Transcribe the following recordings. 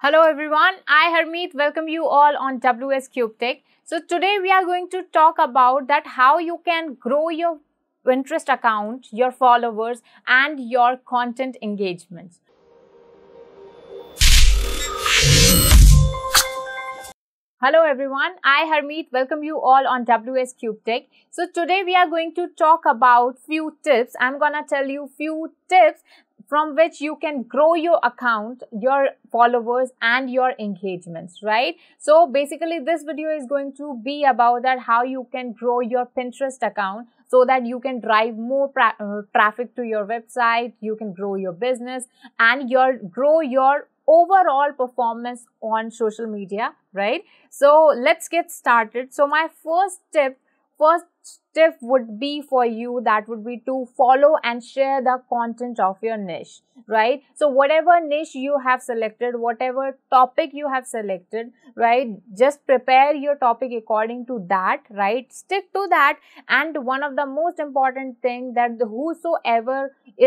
Hello everyone, I Harmeet welcome you all on WS Cube Tech. So today we are going to talk about that how you can grow your Pinterest account, your followers and your content engagements. Hello everyone, I Harmeet welcome you all on WS Cube Tech. So today we are going to talk about few tips. I'm gonna tell you few tips from which you can grow your account, your followers and your engagements, right? So basically this video is going to be about that how you can grow your Pinterest account so that you can drive more uh, traffic to your website, you can grow your business and your grow your overall performance on social media, right? So let's get started. So my first tip, first tip would be for you that would be to follow and share the content of your niche right so whatever niche you have selected whatever topic you have selected right just prepare your topic according to that right stick to that and one of the most important thing that whosoever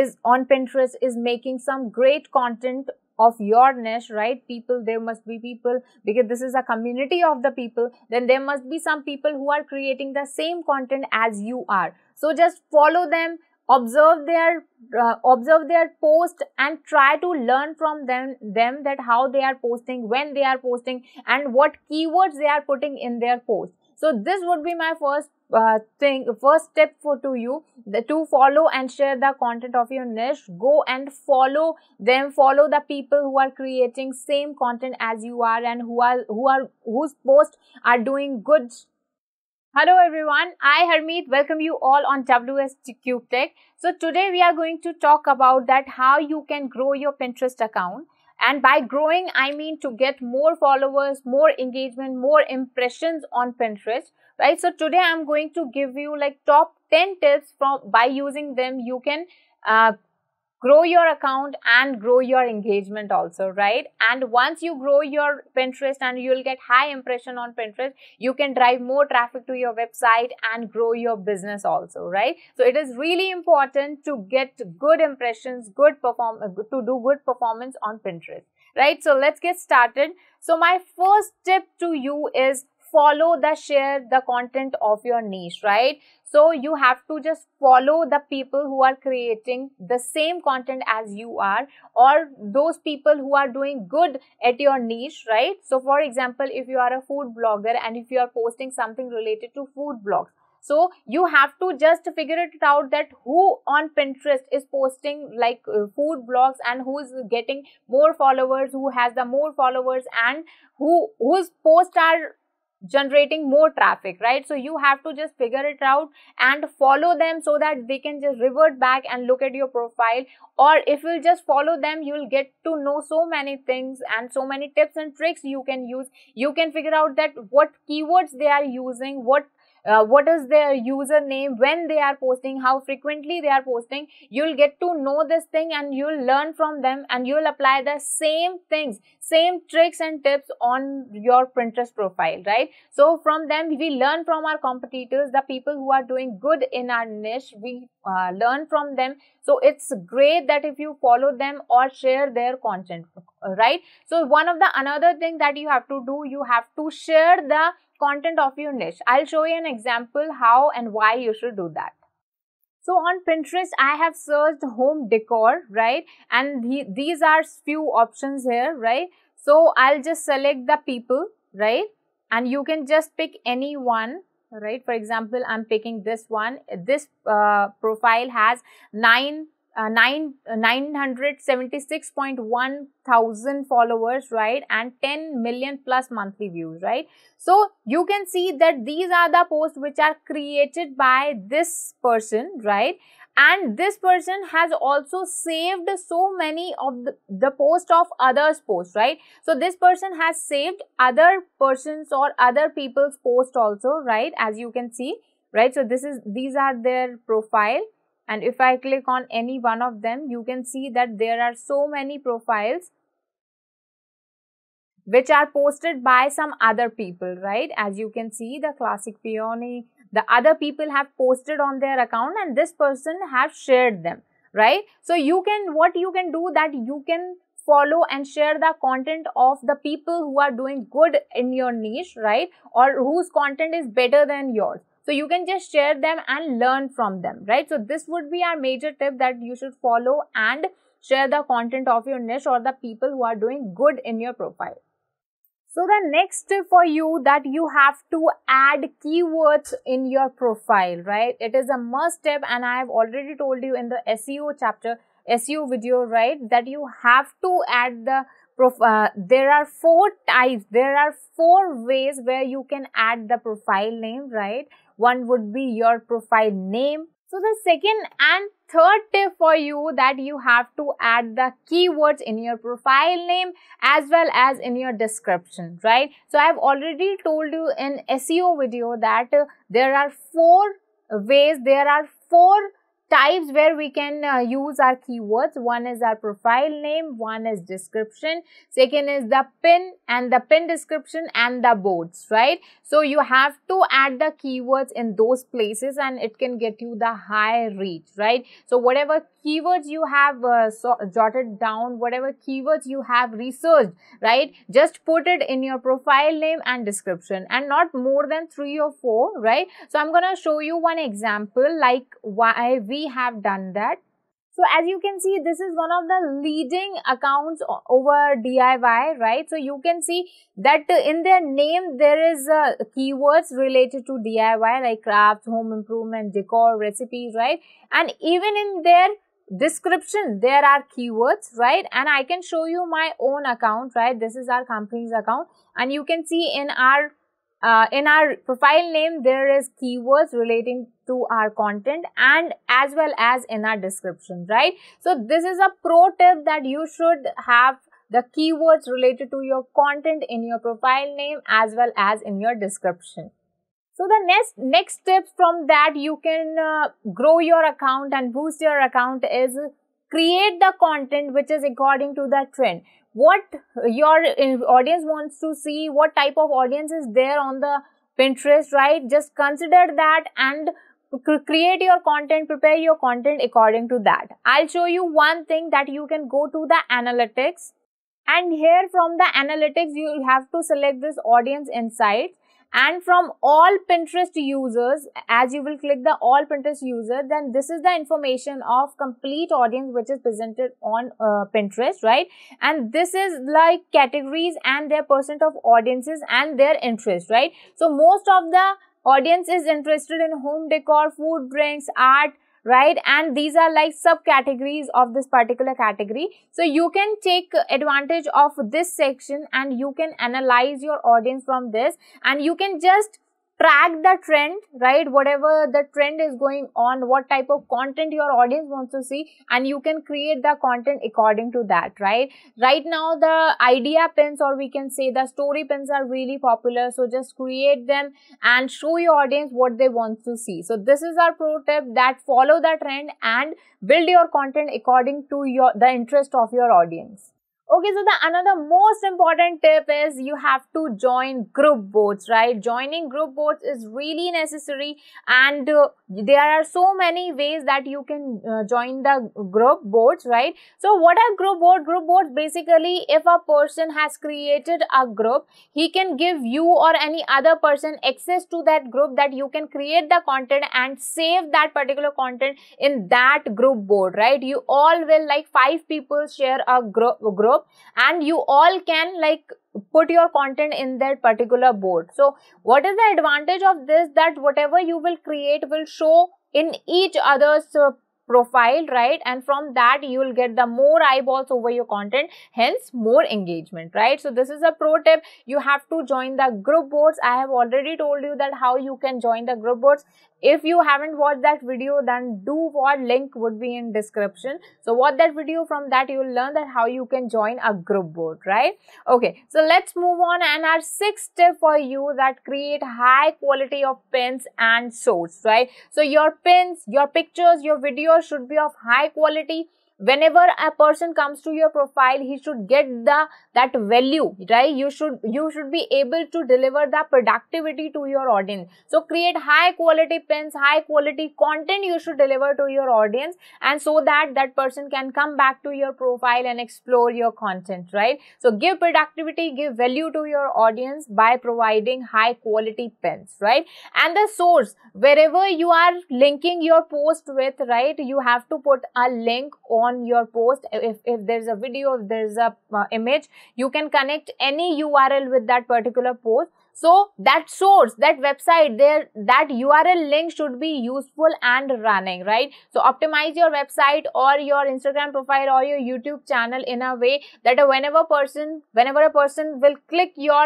is on pinterest is making some great content of your niche, right? People, there must be people because this is a community of the people. Then there must be some people who are creating the same content as you are. So just follow them, observe their uh, observe their post and try to learn from them them that how they are posting when they are posting and what keywords they are putting in their post so this would be my first uh, thing, first step for to you the, to follow and share the content of your niche. Go and follow them, follow the people who are creating same content as you are and who are who are whose posts are doing good Hello everyone, I Harmeet welcome you all on WSTQ Tech. So today we are going to talk about that how you can grow your Pinterest account. And by growing, I mean to get more followers, more engagement, more impressions on Pinterest, right? So today I'm going to give you like top 10 tips from by using them you can uh, grow your account and grow your engagement also right and once you grow your pinterest and you'll get high impression on pinterest you can drive more traffic to your website and grow your business also right so it is really important to get good impressions good perform to do good performance on pinterest right so let's get started so my first tip to you is follow the share the content of your niche right so you have to just follow the people who are creating the same content as you are or those people who are doing good at your niche, right? So for example, if you are a food blogger and if you are posting something related to food blogs, so you have to just figure it out that who on Pinterest is posting like uh, food blogs and who's getting more followers, who has the more followers and who whose posts are generating more traffic right so you have to just figure it out and follow them so that they can just revert back and look at your profile or if you'll just follow them you'll get to know so many things and so many tips and tricks you can use you can figure out that what keywords they are using what uh, what is their username, when they are posting, how frequently they are posting. You'll get to know this thing and you'll learn from them and you'll apply the same things, same tricks and tips on your Pinterest profile, right? So from them, we learn from our competitors, the people who are doing good in our niche, we uh, learn from them. So it's great that if you follow them or share their content, right? So one of the another thing that you have to do, you have to share the content of your niche. I'll show you an example how and why you should do that. So on Pinterest, I have searched home decor, right? And the, these are few options here, right? So I'll just select the people, right? And you can just pick any one, right? For example, I'm picking this one. This uh, profile has nine uh, 9 uh, 976.1 thousand followers right and 10 million plus monthly views right so you can see that these are the posts which are created by this person right and this person has also saved so many of the, the post of others posts right so this person has saved other persons or other people's post also right as you can see right so this is these are their profile and if I click on any one of them you can see that there are so many profiles which are posted by some other people right as you can see the classic peony the other people have posted on their account and this person have shared them right so you can what you can do that you can follow and share the content of the people who are doing good in your niche right or whose content is better than yours so you can just share them and learn from them, right? So this would be our major tip that you should follow and share the content of your niche or the people who are doing good in your profile. So the next tip for you that you have to add keywords in your profile, right? It is a must step and I have already told you in the SEO chapter, SEO video, right? That you have to add the uh, there are four types there are four ways where you can add the profile name right one would be your profile name. So the second and third tip for you that you have to add the keywords in your profile name as well as in your description, right? So I've already told you in SEO video that uh, there are four ways, there are four types where we can uh, use our keywords. One is our profile name, one is description, second is the pin and the pin description and the boards, right? So you have to add the keywords in those places and it can get you the high reach, right? So whatever keywords you have uh, so jotted down, whatever keywords you have researched, right? Just put it in your profile name and description and not more than three or four, right? So I'm going to show you one example like why we have done that. So as you can see, this is one of the leading accounts over DIY, right? So you can see that in their name, there is uh, keywords related to DIY like crafts, home improvement, decor, recipes, right? And even in their description, there are keywords, right? And I can show you my own account, right? This is our company's account. And you can see in our uh, in our profile name, there is keywords relating to our content and as well as in our description, right? So this is a pro tip that you should have the keywords related to your content in your profile name as well as in your description. So the next next steps from that you can uh, grow your account and boost your account is create the content which is according to the trend what your uh, audience wants to see what type of audience is there on the pinterest right just consider that and create your content prepare your content according to that i'll show you one thing that you can go to the analytics and here from the analytics you'll have to select this audience insights and from all pinterest users as you will click the all pinterest user then this is the information of complete audience which is presented on uh, pinterest right and this is like categories and their percent of audiences and their interest right so most of the audience is interested in home decor food drinks art right and these are like subcategories of this particular category so you can take advantage of this section and you can analyze your audience from this and you can just track the trend right whatever the trend is going on what type of content your audience wants to see and you can create the content according to that right right now the idea pins or we can say the story pins are really popular so just create them and show your audience what they want to see so this is our pro tip that follow the trend and build your content according to your the interest of your audience Okay, so the another most important tip is you have to join group boards, right? Joining group boards is really necessary, and uh, there are so many ways that you can uh, join the group boards, right? So, what are group boards? Group boards basically, if a person has created a group, he can give you or any other person access to that group that you can create the content and save that particular content in that group board, right? You all will like five people share a group group and you all can like put your content in that particular board so what is the advantage of this that whatever you will create will show in each other's uh, profile, right? And from that, you will get the more eyeballs over your content, hence more engagement, right? So this is a pro tip. You have to join the group boards. I have already told you that how you can join the group boards. If you haven't watched that video, then do what link would be in description. So watch that video from that you will learn that how you can join a group board, right? Okay, so let's move on and our sixth tip for you that create high quality of pins and source, right? So your pins, your pictures, your videos, should be of high quality whenever a person comes to your profile he should get the that value right you should you should be able to deliver the productivity to your audience so create high quality pins high quality content you should deliver to your audience and so that that person can come back to your profile and explore your content right so give productivity give value to your audience by providing high quality pins right and the source wherever you are linking your post with right you have to put a link on on your post if, if there's a video if there's a uh, image you can connect any url with that particular post so that source that website there that url link should be useful and running right so optimize your website or your instagram profile or your youtube channel in a way that whenever person whenever a person will click your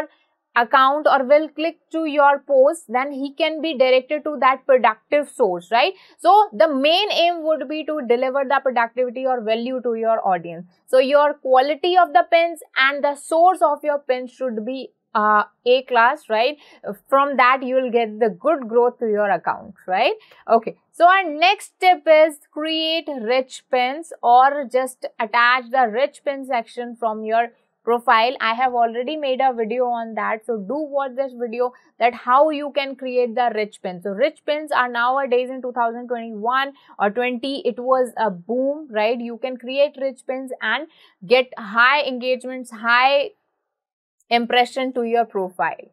account or will click to your post then he can be directed to that productive source right so the main aim would be to deliver the productivity or value to your audience so your quality of the pins and the source of your pins should be uh, a class right from that you will get the good growth to your account right okay so our next tip is create rich pins or just attach the rich pin section from your profile i have already made a video on that so do watch this video that how you can create the rich pin so rich pins are nowadays in 2021 or 20 it was a boom right you can create rich pins and get high engagements high impression to your profile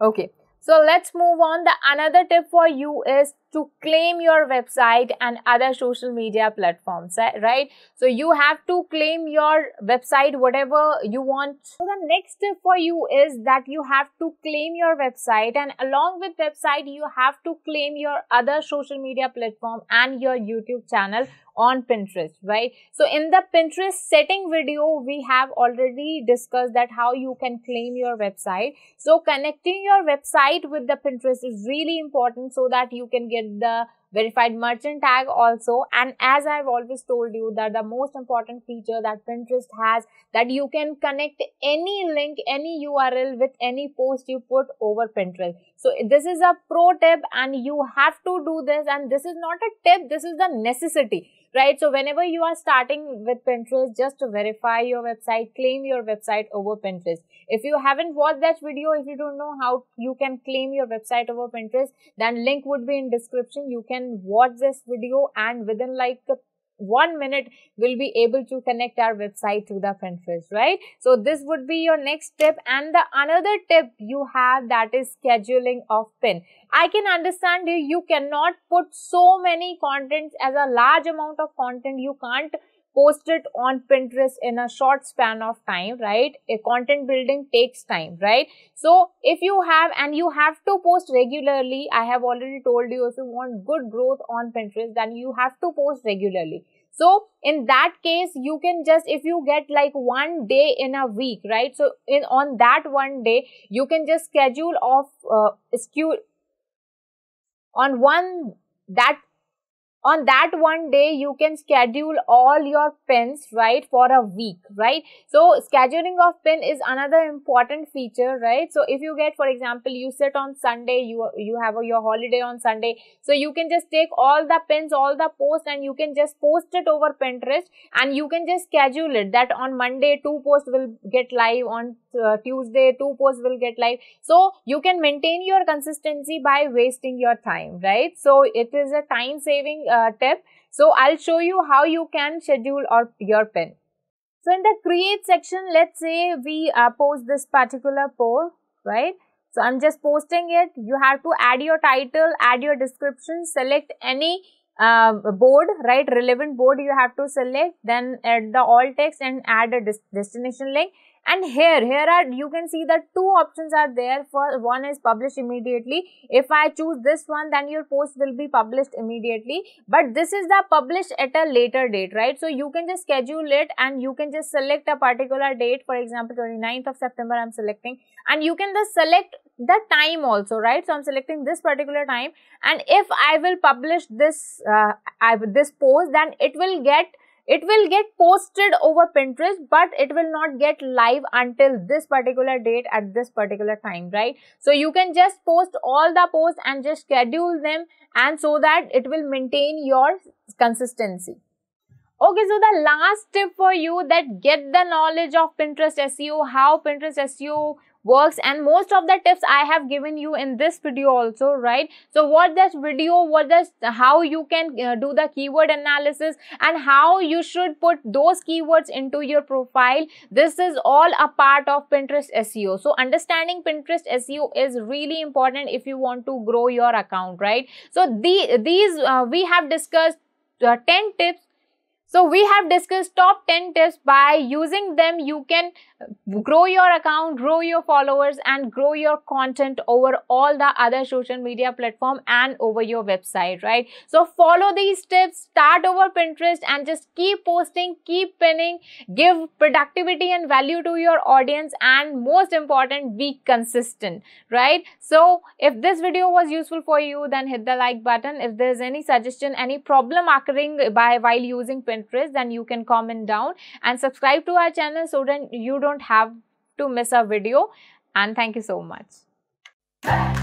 okay so let's move on. The another tip for you is to claim your website and other social media platforms, right? So you have to claim your website, whatever you want. So the next tip for you is that you have to claim your website and along with website, you have to claim your other social media platform and your YouTube channel on Pinterest, right? So in the Pinterest setting video, we have already discussed that how you can claim your website. So connecting your website with the Pinterest is really important so that you can get the verified merchant tag also and as i've always told you that the most important feature that pinterest has that you can connect any link any url with any post you put over pinterest so this is a pro tip and you have to do this and this is not a tip this is the necessity right? So whenever you are starting with Pinterest, just to verify your website, claim your website over Pinterest. If you haven't watched that video, if you don't know how you can claim your website over Pinterest, then link would be in description. You can watch this video and within like one minute we'll be able to connect our website to the Pinterest, right? So this would be your next tip. And the another tip you have that is scheduling of pin. I can understand you, you cannot put so many contents as a large amount of content. You can't post it on Pinterest in a short span of time, right? A content building takes time, right? So if you have and you have to post regularly, I have already told you if you want good growth on Pinterest, then you have to post regularly. So in that case, you can just, if you get like one day in a week, right? So in on that one day, you can just schedule off, uh, on one that on that one day you can schedule all your pins right for a week right so scheduling of pin is another important feature right so if you get for example you sit on sunday you you have a, your holiday on sunday so you can just take all the pins, all the posts and you can just post it over pinterest and you can just schedule it that on monday two posts will get live on uh, tuesday two posts will get live so you can maintain your consistency by wasting your time right so it is a time saving uh, uh, So I'll show you how you can schedule or your pin. So in the create section, let's say we uh, post this particular poll, right? So I'm just posting it. You have to add your title, add your description, select any uh, board, right? Relevant board you have to select, then add the alt text and add a destination link and here here are you can see that two options are there for one is publish immediately if i choose this one then your post will be published immediately but this is the publish at a later date right so you can just schedule it and you can just select a particular date for example 29th of september i'm selecting and you can just select the time also right so i'm selecting this particular time and if i will publish this uh, I, this post then it will get it will get posted over pinterest but it will not get live until this particular date at this particular time right so you can just post all the posts and just schedule them and so that it will maintain your consistency Okay, so the last tip for you that get the knowledge of Pinterest SEO, how Pinterest SEO works and most of the tips I have given you in this video also right so what this video what this how you can uh, do the keyword analysis and how you should put those keywords into your profile this is all a part of Pinterest SEO so understanding Pinterest SEO is really important if you want to grow your account right so the, these uh, we have discussed uh, 10 tips so we have discussed top 10 tips by using them you can uh, grow your account, grow your followers and grow your content over all the other social media platform and over your website, right? So follow these tips, start over Pinterest and just keep posting, keep pinning, give productivity and value to your audience and most important, be consistent, right? So if this video was useful for you, then hit the like button. If there's any suggestion, any problem occurring by while using Pinterest, then you can comment down and subscribe to our channel so that you don't have to miss a video and thank you so much.